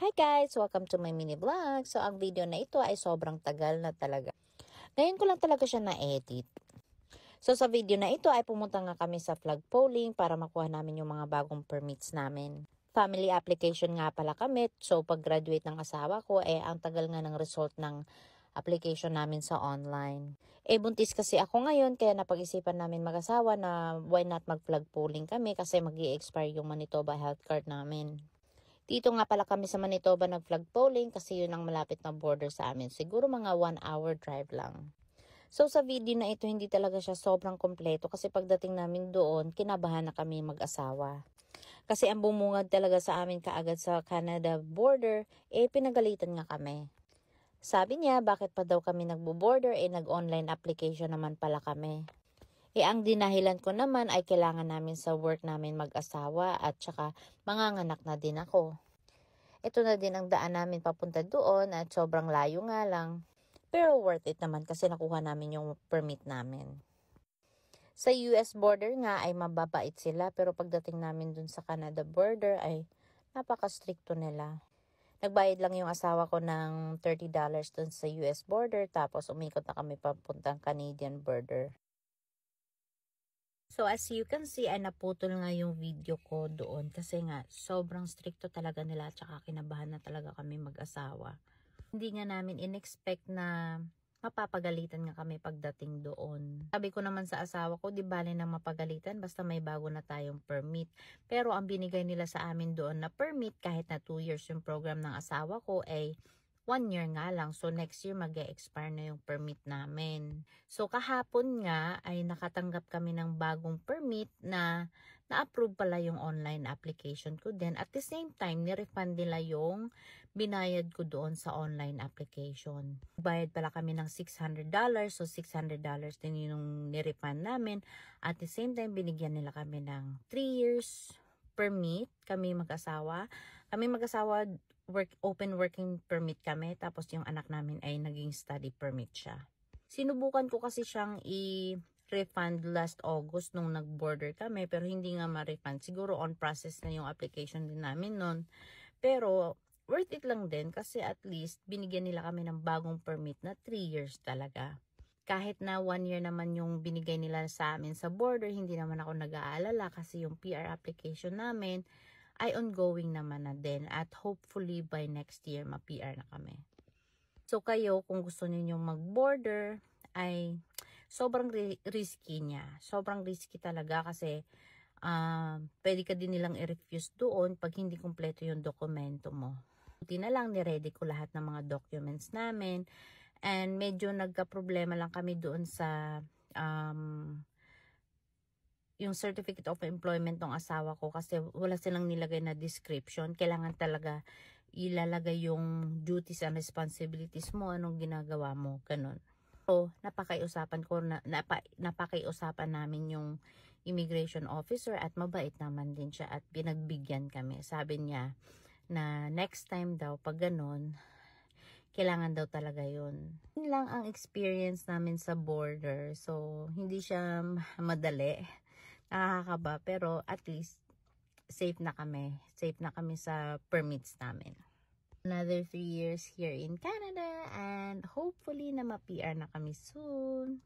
Hi guys! Welcome to my mini vlog. So, ang video na ito ay sobrang tagal na talaga. Ngayon ko lang talaga siya na-edit. So, sa video na ito ay pumunta nga kami sa flag polling para makuha namin yung mga bagong permits namin. Family application nga pala kami. So, pag-graduate ng asawa ko, eh, ang tagal nga ng result ng application namin sa online. Eh, buntis kasi ako ngayon, kaya napag-isipan namin mag-asawa na why not mag-flag polling kami kasi mag expire yung Manitoba health card namin. Dito nga pala kami sa Manitoba nag-flag polling kasi yun ang malapit na border sa amin. Siguro mga 1 hour drive lang. So sa video na ito hindi talaga siya sobrang kompleto kasi pagdating namin doon kinabahan na kami mag-asawa. Kasi ang bumungad talaga sa amin kaagad sa Canada border eh pinagalitan nga kami. Sabi niya bakit pa daw kami nagbo-border eh nag-online application naman pala kami. Eh ang dinahilan ko naman ay kailangan namin sa work namin mag-asawa at saka manganganak na din ako. Ito na din ang daan namin papunta doon at sobrang layo nga lang. Pero worth it naman kasi nakuha namin yung permit namin. Sa US border nga ay mababait sila pero pagdating namin dun sa Canada border ay napaka-stricto nila. Nagbayad lang yung asawa ko ng $30 dun sa US border tapos umikot na kami papuntang Canadian border. So, as you can see, ay naputol nga yung video ko doon kasi nga, sobrang stricto talaga nila at saka kinabahan na talaga kami mag-asawa. Hindi nga namin inexpect na mapapagalitan nga kami pagdating doon. Sabi ko naman sa asawa ko, di bale na mapagalitan basta may bago na tayong permit. Pero ang binigay nila sa amin doon na permit kahit na 2 years yung program ng asawa ko ay eh, One year nga lang. So, next year mag expire na yung permit namin. So, kahapon nga ay nakatanggap kami ng bagong permit na na-approve pala yung online application ko din. At the same time, nirefund nila yung binayad ko doon sa online application. Bayad pala kami ng $600. So, $600 din yung nirefund namin. At the same time, binigyan nila kami ng 3 years permit kami mag-asawa kami ah, mag-asawa, work, open working permit kami. Tapos yung anak namin ay naging study permit siya. Sinubukan ko kasi siyang i-refund last August nung nag-border kami. Pero hindi nga ma-refund. Siguro on process na yung application din namin noon. Pero worth it lang din kasi at least binigyan nila kami ng bagong permit na 3 years talaga. Kahit na 1 year naman yung binigay nila sa amin sa border, hindi naman ako nag-aalala kasi yung PR application namin ay ongoing naman na din at hopefully by next year ma-PR na kami. So kayo kung gusto ninyong mag-border ay sobrang risky niya. Sobrang risky talaga kasi uh, pwede ka din nilang i-refuse doon pag hindi kumpleto yung dokumento mo. Buti na lang niready ko lahat ng mga documents namin and medyo nagka-problema lang kami doon sa um, yung certificate of employment ng asawa ko kasi wala silang nilagay na description. Kailangan talaga ilalagay yung duties and responsibilities mo, anong ginagawa mo, ganun. So, napakiusapan ko, na, napa, napakiusapan namin yung immigration officer at mabait naman din siya at pinagbigyan kami. Sabi niya na next time daw pag ganun, kailangan daw talaga yun. Yun lang ang experience namin sa border. So, hindi siya madali nakakaba pero at least safe na kami safe na kami sa permits namin another 3 years here in Canada and hopefully na ma-PR na kami soon